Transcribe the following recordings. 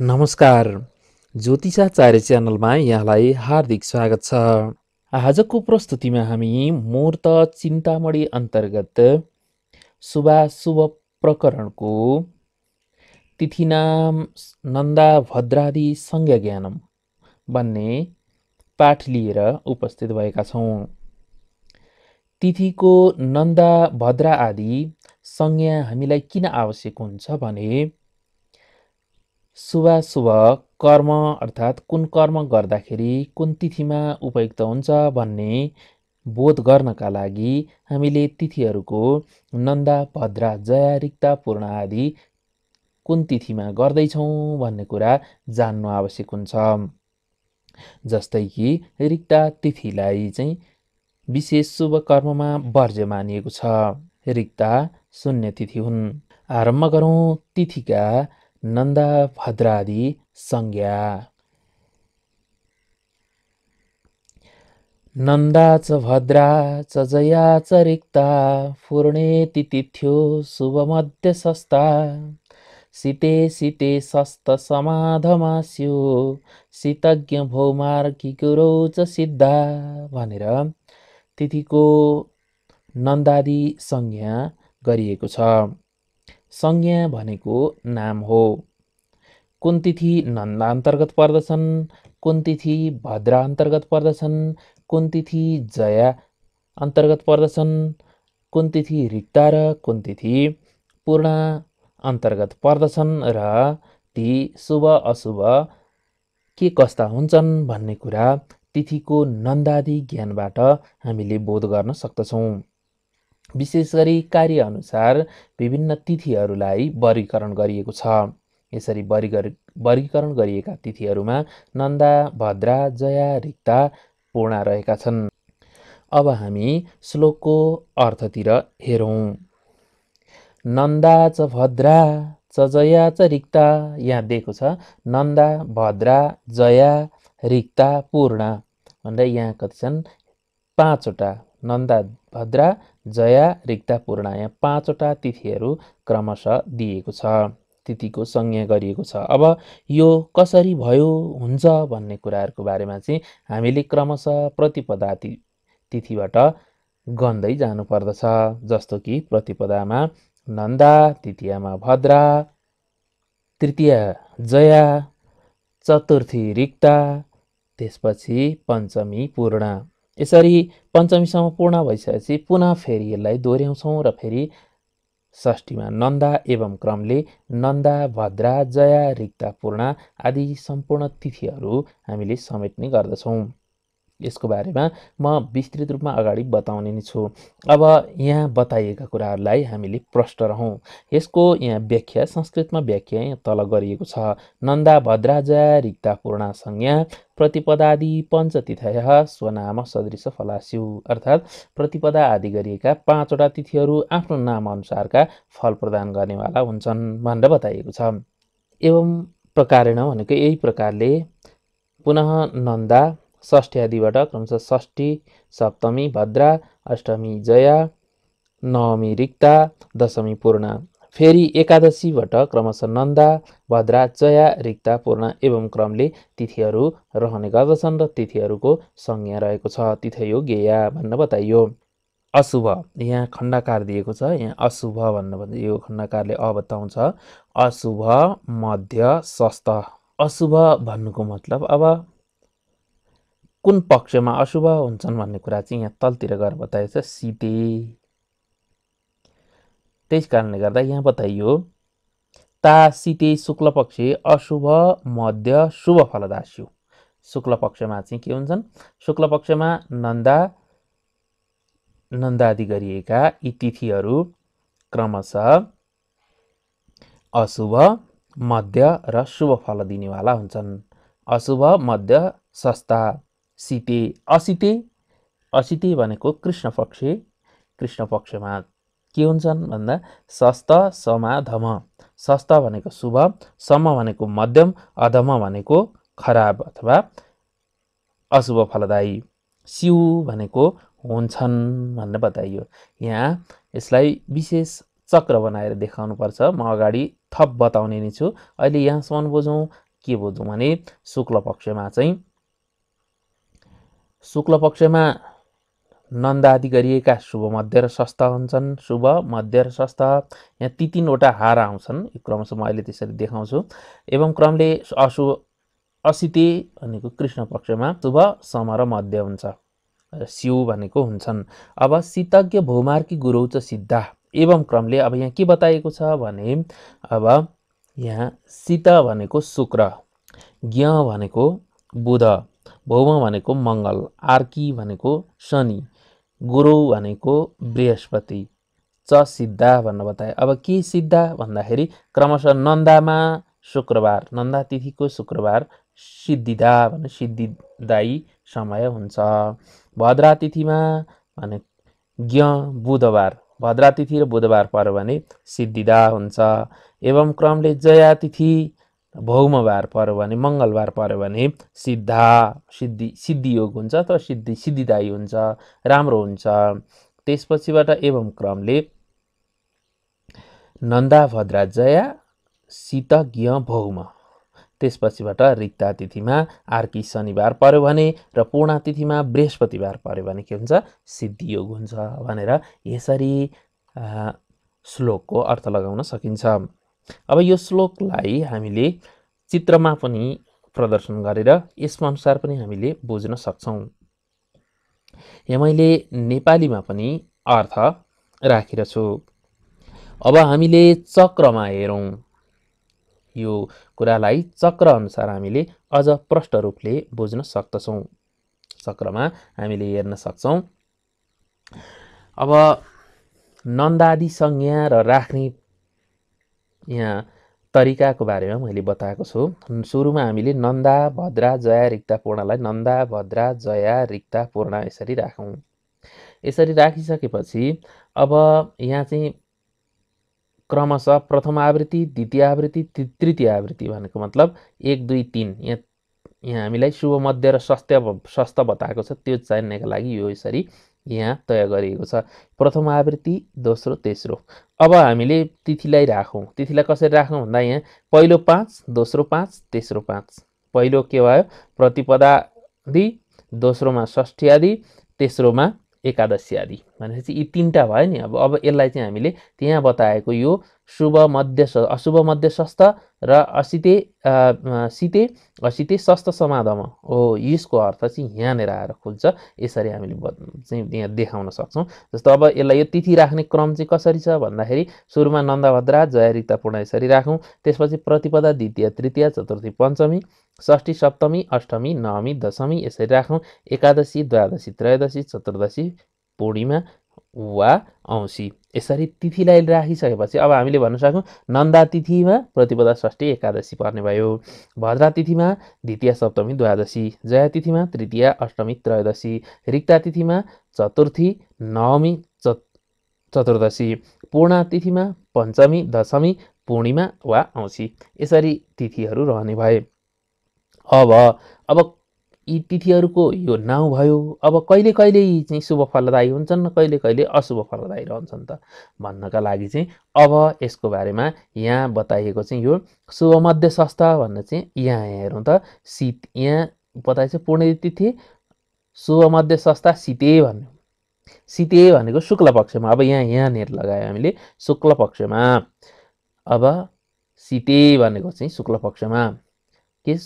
नमस्कार ज्योतिषाचार्य च्यानलमा यहाँलाई हार्दिक स्वागत छ आजको प्रस्तुतिमा हामी मूर्त चिन्तामणी अन्तर्गत शुभाशुभ प्रकरणको तिथिनाम नन्दा भद्रादि संज्ञा ज्ञानम भन्ने पाठ लिएर उपस्थित भएका छौँ तिथिको नन्दा भद्रा आदि संज्ञा हामीलाई किन आवश्यक हुन्छ भने शुभाशुभ कर्म अर्थात् कुन कर्म गर्दाखेरि कुन तिथिमा उपयुक्त हुन्छ भन्ने बोध गर्नका लागि हामीले तिथिहरूको नन्दा भद्रा जया रिक्ता पूर्ण आदि कुन तिथिमा गर्दैछौँ भन्ने कुरा जान्नु आवश्यक हुन्छ जस्तै कि रिक्ता तिथिलाई चाहिँ विशेष शुभ कर्ममा वर्ज्य मानिएको छ रिक्ता शून्य तिथि हुन् आरम्भ गरौँ तिथिका नन्दा भद्रादि संज्ञा नन्दा च भद्रा च जया च रिक्ता पूर्णेति तिथ्यो शुभमध्यसस्ता सिते सस्त समाधमास्यो सितज्ञ भौमार्की गुरौ च सिद्धा भनेर तिथिको नन्दादि संज्ञा गरिएको छ संज्ञा भनेको नाम हो कुन तिथि नन्दा अन्तर्गत पर्दछन् कुन तिथि भद्रा अन्तर्गत पर्दछन् कुन तिथि जया अन्तर्गत पर्दछन् कुन तिथि रिक्ता र कुन तिथि पूर्ण अन्तर्गत पर्दछन् र ती शुभ अशुभ के कस्ता हुन्छन् भन्ने कुरा तिथिको नन्दादि ज्ञानबाट हामीले बोध गर्न सक्दछौँ विशेष गरी कार्यअनुसार विभिन्न तिथिहरूलाई वर्गीकरण गरिएको छ यसरी वर्गीकर वर्गीकरण गरिएका तिथिहरूमा नन्दा भद्रा जया रिक्ता पूर्णा रहेका छन् अब हामी श्लोकको अर्थतिर हेरौँ नन्दा च भद्रा च जया च रिक्ता यहाँ दिएको छ नन्दा भद्रा जया रिक्ता पूर्णा भन्दा यहाँ कति छन् पाँचवटा नन्दा भद्रा जया रिक्ता पूर्णा यहाँ पाँचवटा तिथिहरू क्रमशः दिएको छ तिथिको संज्ञा गरिएको छ अब यो कसरी भयो हुन्छ भन्ने कुराहरूको बारेमा चाहिँ हामीले क्रमशः प्रतिपदा तिथिबाट गन्दै जानुपर्दछ जस्तो कि प्रतिपदामा नन्दा तृतीयमा भद्रा तृतीय जया चतुर्थी रिक्ता त्यसपछि पञ्चमी पूर्ण यसरी पञ्चमीसम्म पूर्ण भइसकेपछि पुनः फेरि यसलाई दोहोऱ्याउँछौँ र फेरि षष्ठीमा नन्दा एवं क्रमले नन्दा भद्रा जया रिक्ता पूर्ण आदि सम्पूर्ण तिथिहरू हामीले समेट्ने गर्दछौँ यसको बारेमा म विस्तृत रूपमा अगाडि बताउने नै छु अब यहाँ बताइएका कुराहरूलाई हामीले प्रष्ट रहौँ यसको यहाँ व्याख्या संस्कृतमा व्याख्या यहाँ तल गरिएको छ नन्दा भद्राजा रिक्ता पूर्णा संज्ञा प्रतिपदादि पञ्चतिथय स्वनाम सदृश फलास्यु अर्थात् प्रतिपदा आदि गरिएका पाँचवटा तिथिहरू आफ्नो नामअनुसारका फल प्रदान गर्नेवाला हुन्छन् भनेर बताइएको छ एवं प्रकारेण भनेको यही प्रकारले पुनः नन्दा षष्ठी आदिबाट क्रमशः षष्ठी सप्तमी भद्रा अष्टमी जया नवमी रिक्ता दशमी पूर्ण फेरि एकादशीबाट क्रमशः नन्दा भद्रा जया रिक्ता पूर्ण एवं क्रमले तिथिहरू रहने गर्दछन् र तिथिहरूको संज्ञा रहेको छ तिथयो गेया भन्न बताइयो अशुभ यहाँ खण्डकार दिएको छ यहाँ अशुभ भन्नु भन्न यो खण्डकारले अ बताउँछ अशुभ मध्य सस्त अशुभ भन्नुको मतलब अब कुन पक्षमा अशुभ हुन्छन् भन्ने कुरा चाहिँ यहाँ तलतिर गएर बताएछ सिते त्यस कारणले गर्दा यहाँ बताइयो ता सिते शुक्ल पक्ष अशुभ मध्य शुभ फलदास्यु शुक्ल पक्षमा चाहिँ के हुन्छन् शुक्ल पक्षमा नन्दा नन्दादि गरिएका यी तिथिहरू क्रमशः अशुभ मध्य र शुभ फल दिनेवाला हुन्छन् अशुभ मध्य सस्ता सिते असिते असिते भनेको कृष्ण पक्ष कृष्ण पक्षमा के हुन्छन् भन्दा सस्त समा धम सस्त भनेको शुभ सम भनेको मध्यम अधम भनेको खराब अथवा अशुभ फलदायी सिउ भनेको हुन्छन् भनेर बताइयो यहाँ यसलाई विशेष चक्र बनाएर देखाउनुपर्छ म अगाडि थप बताउने नै छु अहिले यहाँसम्म बुझौँ के बुझौँ भने शुक्ल पक्षमा चाहिँ शुक्ल पक्षमा आदि गरिएका शुभ मध्य र स्वस्थ हुन्छन् शुभ मध्य र स्वस्थ यहाँ ती तिनवटा हार आउँछन् यो क्रमशः म अहिले त्यसरी देखाउँछु एवं क्रमले अशुभ असिते भनेको कृष्ण पक्षमा शुभ सम र मध्य हुन्छ र सिउ भनेको हुन्छन् अब शीतज्ञ गुरु गुरौच सिद्धा एवं क्रमले अब यहाँ के बताएको छ भने अब यहाँ सीत भनेको शुक्र ज्ञ भनेको बुध भौम भनेको मङ्गल आर्की भनेको शनि गुरु भनेको बृहस्पति च सिद्धा भनेर बताए अब के सिद्धा भन्दाखेरि क्रमशः नन्दामा शुक्रबार नन्दा तिथिको शुक्रबार सिद्धिदा भने सिद्धिदायी समय हुन्छ भद्रा तिथिमा भने ज्ञ बुधबार भद्रा तिथि र बुधबार पर्यो भने सिद्धिदा हुन्छ एवं क्रमले जया तिथि भौमबार पऱ्यो भने मङ्गलबार पऱ्यो भने सिद्धा सिद्धि सिद्धियोग हुन्छ अथवा सिद्धि सिद्धिदायी हुन्छ राम्रो हुन्छ त्यसपछिबाट एवं क्रमले नन्दा भद्रा जया शीतज्ञ भौम त्यसपछिबाट रिक्तातिथिमा तिथिमा आर्की शनिबार पऱ्यो भने र पूर्णातिथिमा बृहस्पतिबार पऱ्यो भने के हुन्छ सिद्धियोग हुन्छ भनेर यसरी श्लोकको अर्थ लगाउन सकिन्छ अब यो श्लोकलाई हामीले चित्रमा पनि प्रदर्शन गरेर अनुसार पनि हामीले बुझ्न सक्छौँ यहाँ मैले नेपालीमा पनि अर्थ राखिरहेछु अब हामीले चक्रमा हेरौँ यो कुरालाई चक्र अनुसार हामीले अझ प्रष्ट रूपले बुझ्न सक्दछौँ चक्रमा हामीले हेर्न सक्छौँ अब नन्दादी संज्ञा र राख्ने यहाँ तरिकाको बारेमा मैले बताएको छु सुरुमा हामीले नन्दा भद्रा जया रिक्ता पूर्णलाई नन्दा भद्रा जया रिक्ता पूर्ण यसरी राखौँ यसरी राखिसकेपछि अब यहाँ चाहिँ क्रमशः प्रथम आवृत्ति द्वितीय आवृत्ति तृतीय आवृत्ति भनेको मतलब एक दुई तिन यहाँ यहाँ हामीलाई शुभ मध्य र स्वस्थ स्वस्थ बताएको छ त्यो चाहिनेको लागि यो यसरी यहाँ तय गरिएको छ प्रथम आवृत्ति दोस्रो तेस्रो अब हामीले तिथिलाई राखौँ तिथिलाई कसरी राखौँ भन्दा यहाँ पहिलो पाँच दोस्रो पाँच तेस्रो पाँच पहिलो के भयो प्रतिपदादि दोस्रोमा षष्ठी आदि तेस्रोमा एकादशी आदि भनेपछि यी तिनवटा भयो नि अब अब यसलाई चाहिँ हामीले त्यहाँ बताएको यो शुभ मध्य अशुभ मध्य स्वस्थ र असिते सिते असिते स्वस्थ समाधम हो यसको अर्थ चाहिँ यहाँनिर आएर खुल्छ यसरी हामीले चाहिँ यहाँ देखाउन सक्छौँ जस्तो अब यसलाई यो तिथि राख्ने क्रम चाहिँ कसरी छ भन्दाखेरि सुरुमा नन्दभद्रा जयरितापूर्ण यसरी राखौँ त्यसपछि प्रतिपदा द्वितीय तृतीय चतुर्थी पञ्चमी षष्ठी सप्तमी अष्टमी नवमी दशमी यसरी राखौँ एकादशी द्वादशी त्रयोदशी चतुर्दशी पूर्णिमा वा औँसी यसरी तिथिलाई राखिसकेपछि अब हामीले भन्न सक्यौँ नन्दा तिथिमा प्रतिपदा षष्ठी एकादशी पर्ने भयो भद्रा तिथिमा द्वितीय सप्तमी द्वादशी जया तिथिमा तृतीय अष्टमी त्रयोदशी रिक्ता तिथिमा चतुर्थी नवमी च चतुर्दशी पूर्णा तिथिमा पञ्चमी दशमी पूर्णिमा वा औँसी यसरी तिथिहरू रहने भए अब अब यी तिथिहरूको यो नाउँ भयो अब कहिले कहिले यी चाहिँ शुभ फलदायी हुन्छन् कहिले कहिले अशुभ फलदायी रहन्छन् त भन्नका लागि चाहिँ अब यसको बारेमा यहाँ बताइएको चाहिँ यो मध्य संस्था भन्ने चाहिँ यहाँ हेरौँ त शीत यहाँ बताए चाहिँ पूर्ण तिथि शुभमध्य सिते सिते भन्यो सिते भनेको शुक्ल पक्षमा अब यहाँ यहाँनिर लगायो हामीले शुक्ल पक्षमा अब सिते भनेको चाहिँ शुक्ल पक्षमा के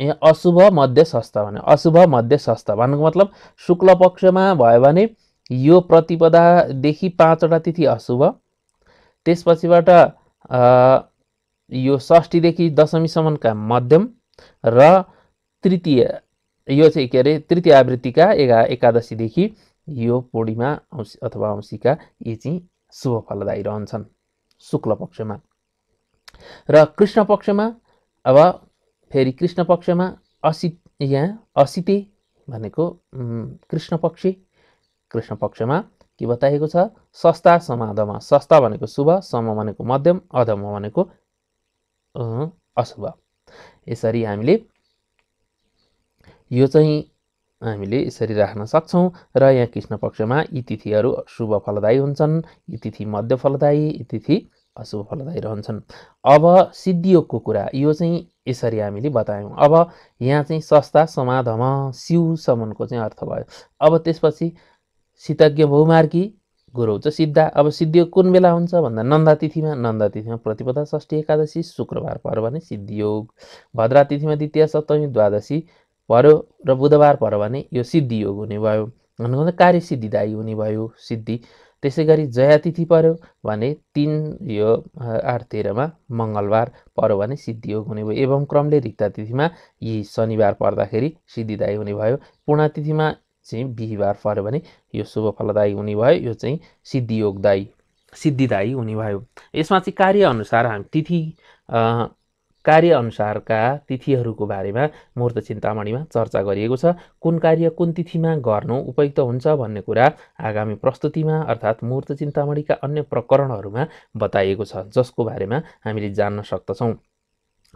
यहाँ अशुभ मध्य भने अशुभ मध्य भन्नुको मतलब शुक्ल पक्षमा भयो भने यो प्रतिपदादेखि पाँचवटा तिथि अशुभ त्यसपछिबाट यो षष्ठीदेखि दशमीसम्मका मध्यम र तृतीय यो चाहिँ के अरे तृतीय आवृत्तिका एघा एकादशीदेखि यो पूर्णिमा औँसी अथवा औँसीका यी चाहिँ शुभ फलदायी रहन्छन् शुक्ल पक्षमा र कृष्ण पक्षमा अब फेरि कृष्ण पक्षमा असी यहाँ असिते भनेको कृष्ण पक्ष कृष्ण पक्षमा के बताएको छ सस्ता समाधमा सस्ता भनेको शुभ सम भनेको मध्यम अधम भनेको अशुभ यसरी हामीले यो चाहिँ हामीले यसरी राख्न सक्छौँ र यहाँ कृष्ण पक्षमा यी तिथिहरू शुभ फलदायी हुन्छन् यी तिथि मध्य फलदायी यी तिथि अशुभ फलदायी रहन्छन् अब सिद्धियोगको कुरा यो चाहिँ यसरी हामीले बतायौँ अब यहाँ चाहिँ सस्ता समाधम शिवसम्मको चाहिँ अर्थ भयो अब त्यसपछि शीतज्ञ भौमार्की गुरु चाहिँ सिद्धा अब सिद्धियोग कुन बेला हुन्छ भन्दा नन्दा तिथिमा नन्दा तिथिमा प्रतिपदा षष्ठी एकादशी शुक्रबार पर्यो भने सिद्धियोग भद्रा तिथिमा द्वितीय सप्तमी द्वादशी पर्यो र बुधबार पर्यो भने यो सिद्धियोग हुने भयो कार्य सिद्धिदायी हुने भयो सिद्धि त्यसै गरी तिथि पर्यो भने तिन यो आठ तेह्रमा मङ्गलबार पर्यो भने सिद्धियोग हुने भयो एवं क्रमले तिथिमा यी शनिबार पर्दाखेरि सिद्धिदायी हुने भयो पूर्णतिथिमा चाहिँ बिहिबार पर्यो भने यो शुभ फलदायी हुने भयो यो चाहिँ सिद्धियोगदायी सिद्धिदायी हुने भयो यसमा चाहिँ कार्यअनुसार हामी तिथि कार्यअनुसारका तिथिहरूको बारेमा मूर्त चिन्तामणीमा चर्चा गरिएको छ कुन कार्य कुन तिथिमा गर्नु उपयुक्त हुन्छ भन्ने कुरा आगामी प्रस्तुतिमा अर्थात् मूर्त चिन्तामणीका अन्य प्रकरणहरूमा बताइएको छ जसको बारेमा हामीले जान्न सक्दछौँ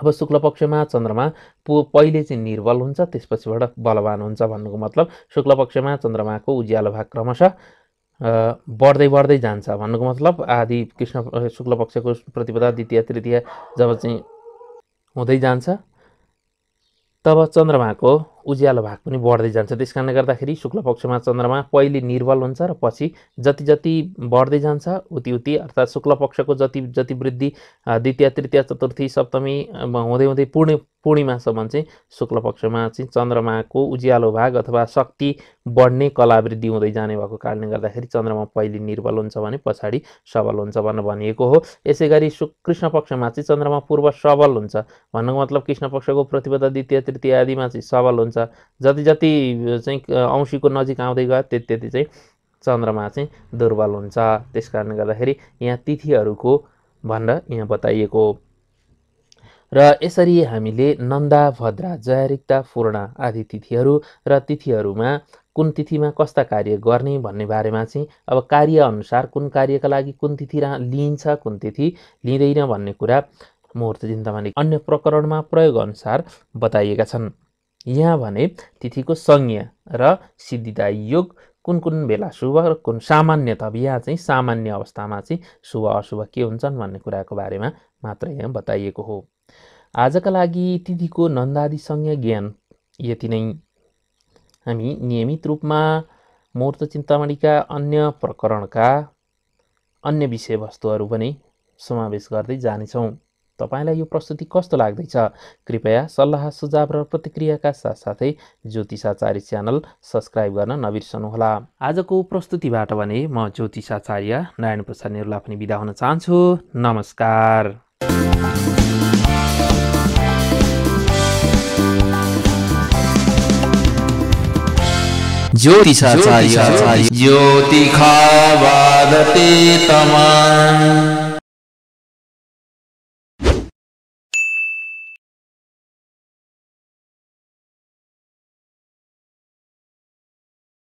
अब शुक्ल पक्षमा चन्द्रमा पो पहिले चाहिँ निर्बल हुन्छ त्यसपछिबाट बलवान हुन्छ भन्नुको मतलब शुक्ल पक्षमा चन्द्रमाको उज्यालो भाग क्रमशः बढ्दै बढ्दै जान्छ भन्नुको मतलब आदि कृष्ण शुक्ल पक्षको प्रतिपदा द्वितीय तृतीय जब चाहिँ हुँदै जान्छ तब चन्द्रमाको उज्यालो भाग पनि बढ्दै जान्छ त्यस कारणले गर्दाखेरि शुक्ल पक्षमा चन्द्रमा पहिले निर्बल हुन्छ र पछि जति जति बढ्दै जान्छ उति उति अर्थात् शुक्ल पक्षको जति जति वृद्धि द्वितीय तृतीय चतुर्थी सप्तमी हुँदै हुँदै पूर्ण पूर्णिमासम्म चाहिँ शुक्ल पक्षमा चाहिँ चन्द्रमाको उज्यालो भाग अथवा शक्ति बढ्ने कलावृद्धि हुँदै जाने भएको कारणले गर्दाखेरि चन्द्रमा पहिले निर्बल हुन्छ भने पछाडि सबल हुन्छ भनेर भनिएको हो यसै गरी सु कृष्ण पक्षमा चाहिँ चन्द्रमा पूर्व सबल हुन्छ भन्नुको मतलब कृष्ण पक्षको प्रतिबद्ध द्वितीय तृतीय आदिमा चाहिँ सबल हुन्छ हुन्छ जति जति चाहिँ औँसीको नजिक आउँदै गयो त्यति त्यति चाहिँ चन्द्रमा चाहिँ दुर्बल हुन्छ त्यस कारणले गर्दाखेरि यहाँ तिथिहरूको भनेर यहाँ बताइएको र यसरी हामीले नन्दा भद्रा जयरिक्ता पूर्ण आदि तिथिहरू र तिथिहरूमा कुन तिथिमा कस्ता कार्य गर्ने भन्ने बारेमा चाहिँ अब कार्यअनुसार कुन कार्यका लागि कुन तिथि लिइन्छ कुन तिथि लिँदैन भन्ने कुरा मुहुर्त चिन्तामा अन्य प्रकरणमा प्रयोगअनुसार बताइएका छन् यहाँ भने तिथिको संज्ञा र सिद्धिदायी योग कुन कुन बेला शुभ र कुन सामान्यत यहाँ चाहिँ सामान्य अवस्थामा चाहिँ शुभ अशुभ के हुन्छन् भन्ने कुराको बारेमा मात्र यहाँ बताइएको हो आजका लागि तिथिको नन्दादि संज्ञा ज्ञान यति नै हामी नियमित रूपमा मूर्त चिन्तामणिका अन्य प्रकरणका अन्य विषयवस्तुहरू पनि समावेश गर्दै जानेछौँ तपाईँलाई यो प्रस्तुति कस्तो लाग्दैछ कृपया सल्लाह सुझाव र प्रतिक्रियाका साथसाथै ज्योतिषाचार्य च्यानल सब्सक्राइब गर्न नबिर्सनुहोला आजको प्रस्तुतिबाट भने म ज्योतिषाचार्य नारायण प्रसाद नेहरूलाई पनि बिदा हुन चाहन्छु नमस्कार ज्योतिषाचार्य ज्योतिखा वादते तमा